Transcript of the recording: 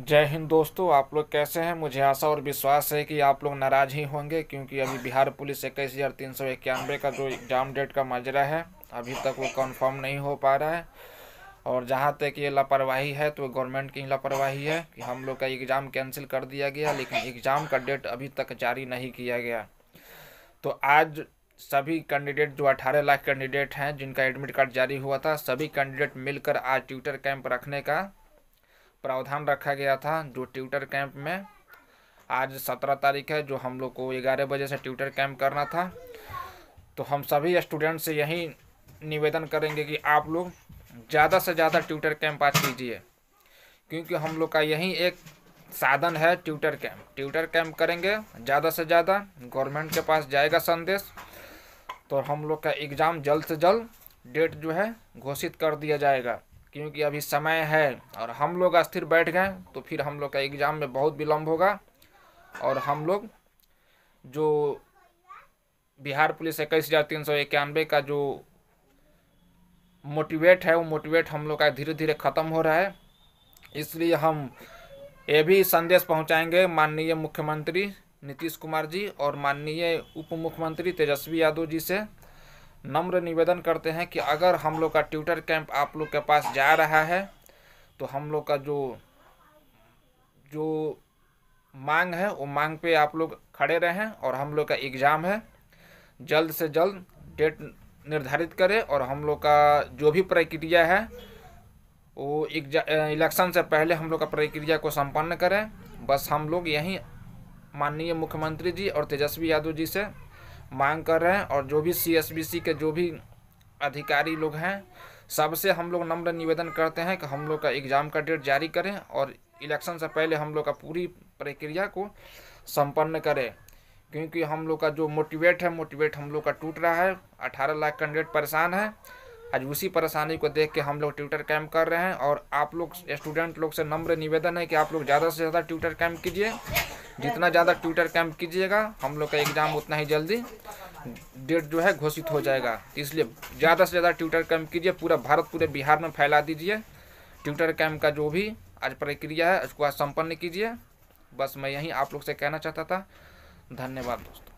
जय हिंद दोस्तों आप लोग कैसे हैं मुझे आशा और विश्वास है कि आप लोग नाराज ही होंगे क्योंकि अभी बिहार पुलिस इक्कीस हज़ार तीन सौ इक्यानवे का जो एग्ज़ाम डेट का माजरा है अभी तक वो कंफर्म नहीं हो पा रहा है और जहां तक ये लापरवाही है तो गवर्नमेंट की लापरवाही है कि हम लोग का एग्ज़ाम कैंसिल कर दिया गया लेकिन एग्ज़ाम का डेट अभी तक जारी नहीं किया गया तो आज सभी कैंडिडेट जो अठारह लाख कैंडिडेट हैं जिनका एडमिट कार्ड जारी हुआ था सभी कैंडिडेट मिलकर आज ट्विटर कैंप रखने का प्रावधान रखा गया था जो ट्यूटर कैंप में आज सत्रह तारीख है जो हम लोग को ग्यारह बजे से ट्यूटर कैंप करना था तो हम सभी स्टूडेंट से यही निवेदन करेंगे कि आप लोग ज़्यादा से ज़्यादा ट्यूटर कैंप आज कीजिए क्योंकि हम लोग का यही एक साधन है ट्यूटर कैंप ट्यूटर कैंप करेंगे ज़्यादा से ज़्यादा गवर्नमेंट के पास जाएगा संदेश तो हम लोग का एग्ज़ाम जल्द से जल्द डेट जो है घोषित कर दिया जाएगा क्योंकि अभी समय है और हम लोग अस्थिर बैठ गए तो फिर हम लोग का एग्ज़ाम में बहुत विलम्ब होगा और हम लोग जो बिहार पुलिस इक्कीस हज़ार तीन सौ इक्यानवे का जो मोटिवेट है वो मोटिवेट हम लोग का धीरे धीरे ख़त्म हो रहा है इसलिए हम ये भी संदेश पहुंचाएंगे माननीय मुख्यमंत्री नीतीश कुमार जी और माननीय उप मुख्यमंत्री तेजस्वी यादव जी से नम्र निवेदन करते हैं कि अगर हम लोग का ट्यूटर कैंप आप लोग के पास जा रहा है तो हम लोग का जो जो मांग है वो मांग पे आप लोग खड़े रहें और हम लोग का एग्ज़ाम है जल्द से जल्द डेट निर्धारित करें और हम लोग का जो भी प्रक्रिया है वो इलेक्शन से पहले हम लोग का प्रक्रिया को संपन्न करें बस हम लोग यहीं माननीय मुख्यमंत्री जी और तेजस्वी यादव जी से मांग कर रहे हैं और जो भी सीएसबीसी के जो भी अधिकारी लोग हैं सबसे हम लोग नम्र निवेदन करते हैं कि हम लोग का एग्ज़ाम का डेट जारी करें और इलेक्शन से पहले हम लोग का पूरी प्रक्रिया को संपन्न करें क्योंकि हम लोग का जो मोटिवेट है मोटिवेट हम लोग का टूट रहा है अठारह लाख कैंडिडेट परेशान है आज उसी परेशानी को देख के हम लोग ट्विटर कैम्प कर रहे हैं और आप लोग स्टूडेंट लोग से नम्र निवेदन है कि आप लोग ज़्यादा से ज़्यादा ट्विटर कैम्प कीजिए जितना ज़्यादा ट्विटर कैंप कीजिएगा हम लोग का एग्ज़ाम उतना ही जल्दी डेट जो है घोषित हो जाएगा इसलिए ज़्यादा से ज़्यादा ट्विटर कैंप कीजिए पूरा भारत पूरे बिहार में फैला दीजिए ट्विटर कैंप का जो भी आज प्रक्रिया है उसको आज संपन्न कीजिए बस मैं यहीं आप लोग से कहना चाहता था धन्यवाद दोस्तों